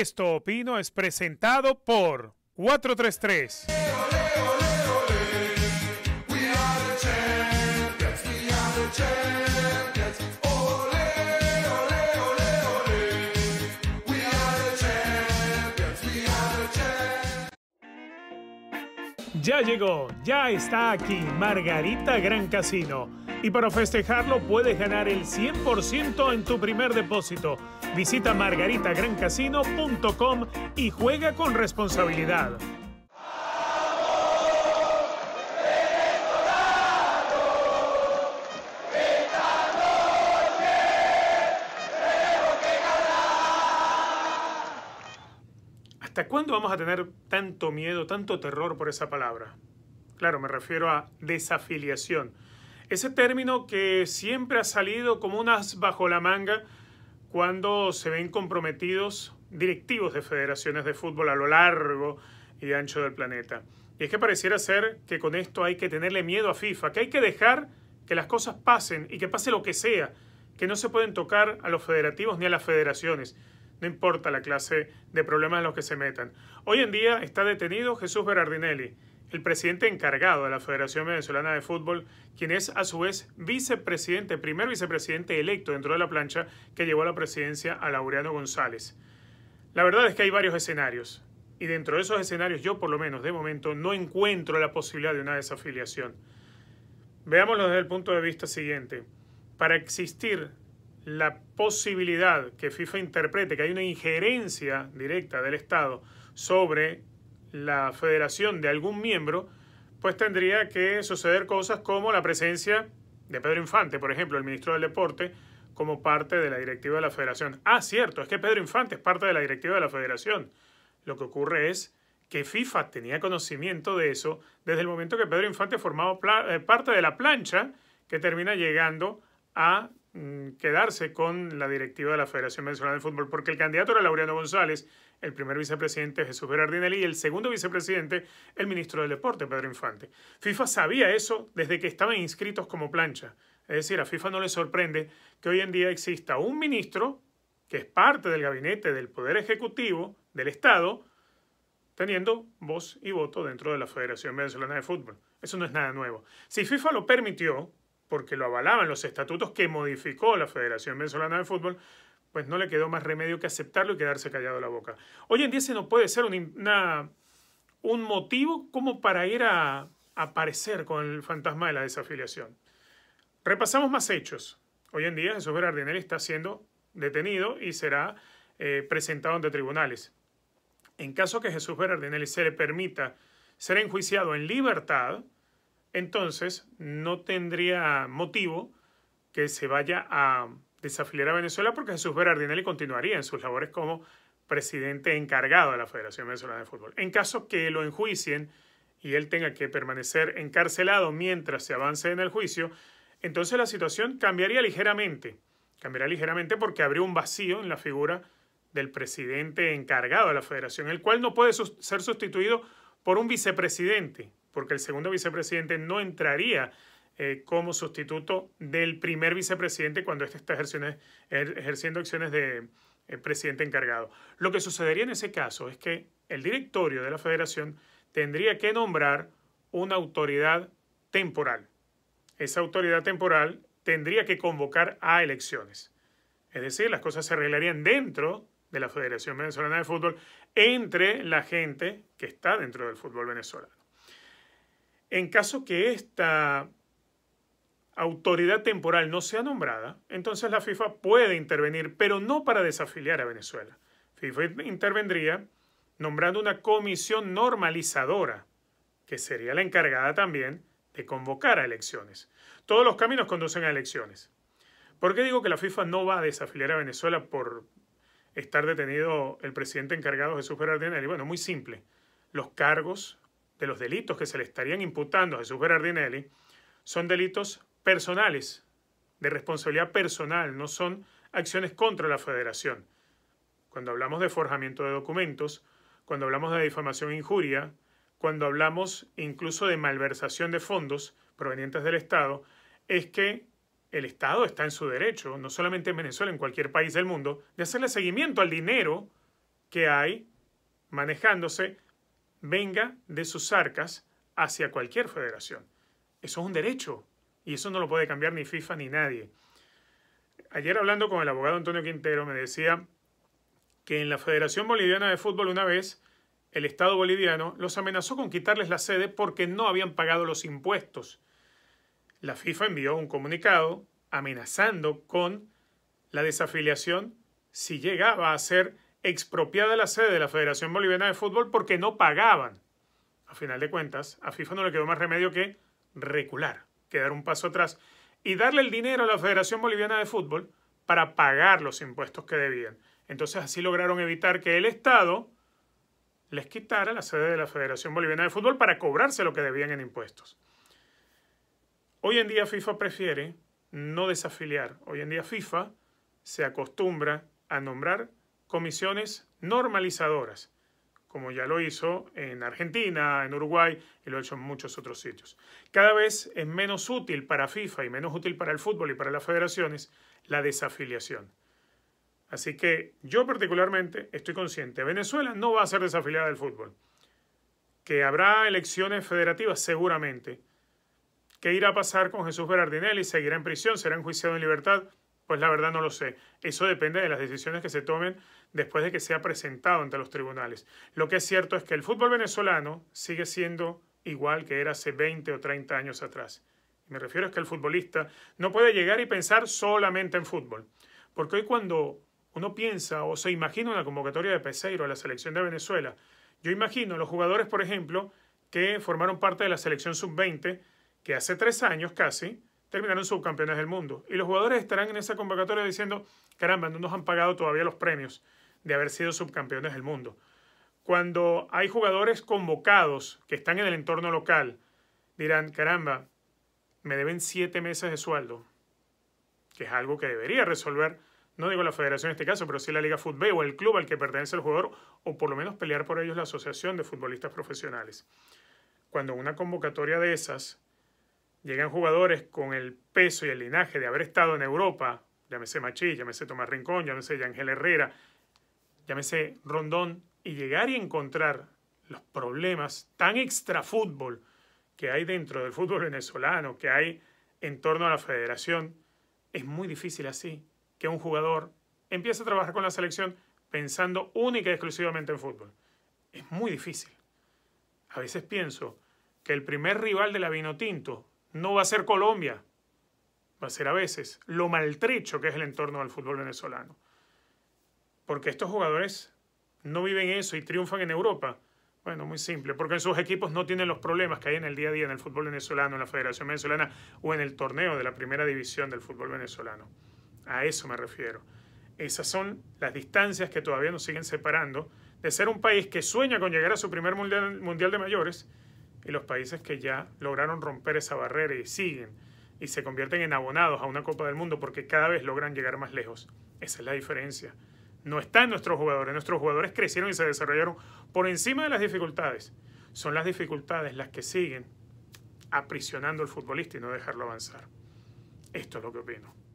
Esto opino es presentado por 433. Ya llegó, ya está aquí Margarita Gran Casino. Y para festejarlo puedes ganar el 100% en tu primer depósito. Visita margaritagrancasino.com y juega con responsabilidad. ¿Hasta cuándo vamos a tener tanto miedo, tanto terror por esa palabra? Claro, me refiero a desafiliación. Ese término que siempre ha salido como un unas bajo la manga cuando se ven comprometidos directivos de federaciones de fútbol a lo largo y ancho del planeta. Y es que pareciera ser que con esto hay que tenerle miedo a FIFA, que hay que dejar que las cosas pasen y que pase lo que sea, que no se pueden tocar a los federativos ni a las federaciones no importa la clase de problemas en los que se metan. Hoy en día está detenido Jesús Berardinelli, el presidente encargado de la Federación Venezolana de Fútbol, quien es a su vez vicepresidente, primer vicepresidente electo dentro de la plancha que llevó a la presidencia a Laureano González. La verdad es que hay varios escenarios, y dentro de esos escenarios yo por lo menos de momento no encuentro la posibilidad de una desafiliación. Veámoslo desde el punto de vista siguiente. Para existir la posibilidad que FIFA interprete que hay una injerencia directa del Estado sobre la federación de algún miembro, pues tendría que suceder cosas como la presencia de Pedro Infante, por ejemplo, el ministro del Deporte, como parte de la directiva de la federación. Ah, cierto, es que Pedro Infante es parte de la directiva de la federación. Lo que ocurre es que FIFA tenía conocimiento de eso desde el momento que Pedro Infante formaba eh, parte de la plancha que termina llegando a Mm, quedarse con la directiva de la Federación Venezolana de Fútbol, porque el candidato era Laureano González, el primer vicepresidente Jesús Berardinelli y el segundo vicepresidente el ministro del Deporte, Pedro Infante. FIFA sabía eso desde que estaban inscritos como plancha. Es decir, a FIFA no le sorprende que hoy en día exista un ministro que es parte del gabinete del Poder Ejecutivo del Estado, teniendo voz y voto dentro de la Federación Venezolana de Fútbol. Eso no es nada nuevo. Si FIFA lo permitió, porque lo avalaban los estatutos que modificó la Federación Venezolana de Fútbol, pues no le quedó más remedio que aceptarlo y quedarse callado la boca. Hoy en día se no puede ser un motivo como para ir a, aparecer con el fantasma de la desafiliación. Repasamos más hechos. Hoy en día Jesús Berardinelli está siendo detenido y será eh, presentado ante tribunales. En caso que Jesús Berardinelli se le permita ser enjuiciado en libertad, entonces no tendría motivo que se vaya a desafiliar a Venezuela porque Jesús Berardinelli continuaría en sus labores como presidente encargado de la Federación Venezolana de Fútbol. En caso que lo enjuicien y él tenga que permanecer encarcelado mientras se avance en el juicio, entonces la situación cambiaría ligeramente. Cambiaría ligeramente porque habría un vacío en la figura del presidente encargado de la federación, el cual no puede ser sustituido por un vicepresidente, porque el segundo vicepresidente no entraría eh, como sustituto del primer vicepresidente cuando éste está er, ejerciendo, acciones de eh, presidente encargado. Lo que sucedería en ese caso es que el directorio de la federación tendría que nombrar una autoridad temporal. Esa autoridad temporal tendría que convocar a elecciones. Es decir, las cosas se arreglarían dentro de la Federación Venezolana de Fútbol entre la gente que está dentro del fútbol venezolano. En caso que esta autoridad temporal no sea nombrada, entonces la FIFA puede intervenir, pero no para desafiliar a Venezuela. FIFA intervendría nombrando una comisión normalizadora, que sería la encargada también de convocar a elecciones. Todos los caminos conducen a elecciones. ¿Por qué digo que la FIFA no va a desafiliar a Venezuela por estar detenido el presidente encargado Jesús Fernández? Bueno, muy simple. Los cargos de los delitos que se le estarían imputando a Jesús Berardinelli son delitos personales, de responsabilidad personal, no son acciones contra la federación. Cuando hablamos de forjamiento de documentos, cuando hablamos de difamación e injuria, cuando hablamos incluso de malversación de fondos provenientes del Estado, es que el Estado está en su derecho, no solamente en Venezuela, en cualquier país del mundo, de hacerle seguimiento al dinero que hay manejándose venga de sus arcas hacia cualquier federación. Eso es un derecho y eso no lo puede cambiar ni FIFA ni nadie. Ayer hablando con el abogado Antonio Quintero me decía que en la Federación Boliviana de Fútbol una vez el Estado boliviano los amenazó con quitarles la sede porque no habían pagado los impuestos. La FIFA envió un comunicado amenazando con la desafiliación si llegaba a ser expropiada la sede de la Federación Boliviana de Fútbol porque no pagaban. A final de cuentas, a FIFA no le quedó más remedio que recular, quedar un paso atrás y darle el dinero a la Federación Boliviana de Fútbol para pagar los impuestos que debían. Entonces así lograron evitar que el Estado les quitara la sede de la Federación Boliviana de Fútbol para cobrarse lo que debían en impuestos. Hoy en día FIFA prefiere no desafiliar. Hoy en día FIFA se acostumbra a nombrar comisiones normalizadoras, como ya lo hizo en Argentina, en Uruguay y lo ha hecho en muchos otros sitios. Cada vez es menos útil para FIFA y menos útil para el fútbol y para las federaciones la desafiliación. Así que yo particularmente estoy consciente, Venezuela no va a ser desafiliada del fútbol, que habrá elecciones federativas seguramente, qué irá a pasar con Jesús Berardinelli, seguirá en prisión, será enjuiciado en libertad, pues la verdad no lo sé. Eso depende de las decisiones que se tomen después de que sea presentado ante los tribunales. Lo que es cierto es que el fútbol venezolano sigue siendo igual que era hace 20 o 30 años atrás. Me refiero a que el futbolista no puede llegar y pensar solamente en fútbol. Porque hoy cuando uno piensa o se imagina una convocatoria de Peseiro a la selección de Venezuela, yo imagino los jugadores, por ejemplo, que formaron parte de la selección sub-20, que hace tres años casi terminaron subcampeones del mundo. Y los jugadores estarán en esa convocatoria diciendo, caramba, no nos han pagado todavía los premios de haber sido subcampeones del mundo. Cuando hay jugadores convocados que están en el entorno local, dirán, caramba, me deben siete meses de sueldo, que es algo que debería resolver, no digo la federación en este caso, pero sí la Liga Fútbol o el club al que pertenece el jugador, o por lo menos pelear por ellos la Asociación de Futbolistas Profesionales. Cuando una convocatoria de esas Llegan jugadores con el peso y el linaje de haber estado en Europa, llámese Machí, llámese Tomás Rincón, llámese Ángel Herrera, llámese Rondón, y llegar y encontrar los problemas tan extrafútbol que hay dentro del fútbol venezolano, que hay en torno a la federación, es muy difícil así que un jugador empiece a trabajar con la selección pensando única y exclusivamente en fútbol. Es muy difícil. A veces pienso que el primer rival de la Vinotinto no va a ser Colombia, va a ser a veces lo maltrecho que es el entorno del fútbol venezolano. Porque estos jugadores no viven eso y triunfan en Europa. Bueno, muy simple, porque en sus equipos no tienen los problemas que hay en el día a día en el fútbol venezolano, en la Federación Venezolana o en el torneo de la primera división del fútbol venezolano. A eso me refiero. Esas son las distancias que todavía nos siguen separando de ser un país que sueña con llegar a su primer mundial, mundial de mayores y los países que ya lograron romper esa barrera y siguen y se convierten en abonados a una Copa del Mundo porque cada vez logran llegar más lejos. Esa es la diferencia. No están nuestros jugadores. Nuestros jugadores crecieron y se desarrollaron por encima de las dificultades. Son las dificultades las que siguen aprisionando al futbolista y no dejarlo avanzar. Esto es lo que opino.